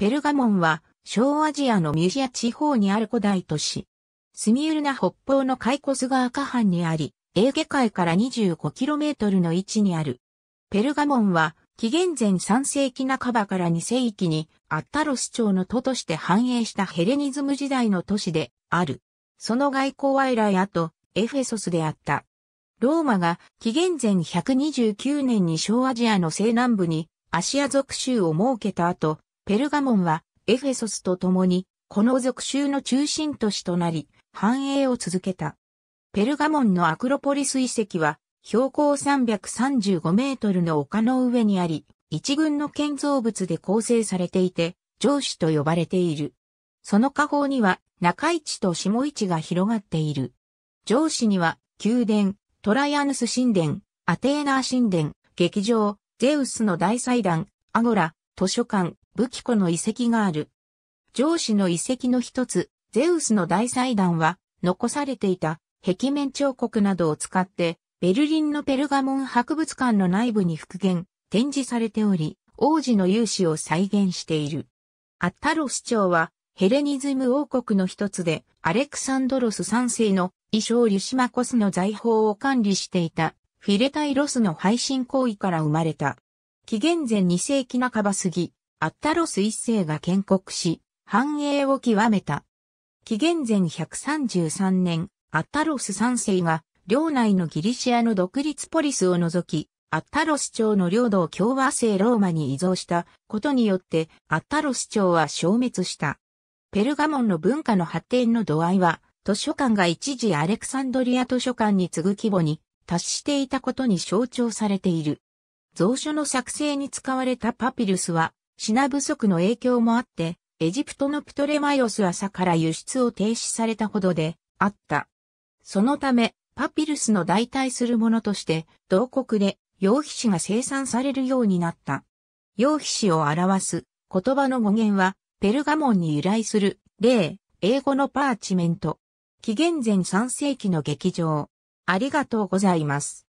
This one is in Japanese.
ペルガモンは、小アジアのミュジア地方にある古代都市。スミュルナ北方のカイコス川下畔にあり、エーゲ海から 25km の位置にある。ペルガモンは、紀元前3世紀半ばから2世紀に、アッタロス朝の都として繁栄したヘレニズム時代の都市である。その外交はイラあとエフェソスであった。ローマが紀元前129年に小アジアの西南部にアシア属州を設けた後、ペルガモンはエフェソスと共にこの属州の中心都市となり繁栄を続けた。ペルガモンのアクロポリス遺跡は標高335メートルの丘の上にあり、一群の建造物で構成されていて、城主と呼ばれている。その下方には中市と下市が広がっている。城市には宮殿、トライアヌス神殿、アテーナー神殿、劇場、ゼウスの大祭壇、アゴラ、図書館、武器庫の遺跡がある。上司の遺跡の一つ、ゼウスの大祭壇は、残されていた壁面彫刻などを使って、ベルリンのペルガモン博物館の内部に復元、展示されており、王子の勇姿を再現している。アッタロス朝は、ヘレニズム王国の一つで、アレクサンドロス3世の衣装リュシマコスの財宝を管理していた、フィレタイロスの配信行為から生まれた。紀元前2世紀半ば過ぎ、アッタロス一世が建国し、繁栄を極めた。紀元前133年、アッタロス三世が、領内のギリシアの独立ポリスを除き、アッタロス朝の領土を共和制ローマに移譲したことによって、アッタロス朝は消滅した。ペルガモンの文化の発展の度合いは、図書館が一時アレクサンドリア図書館に次ぐ規模に達していたことに象徴されている。蔵書の作成に使われたパピルスは、品不足の影響もあって、エジプトのプトレマイオス朝から輸出を停止されたほどであった。そのため、パピルスの代替するものとして、同国で羊皮紙が生産されるようになった。羊皮紙を表す言葉の語源は、ペルガモンに由来する、例、英語のパーチメント。紀元前3世紀の劇場。ありがとうございます。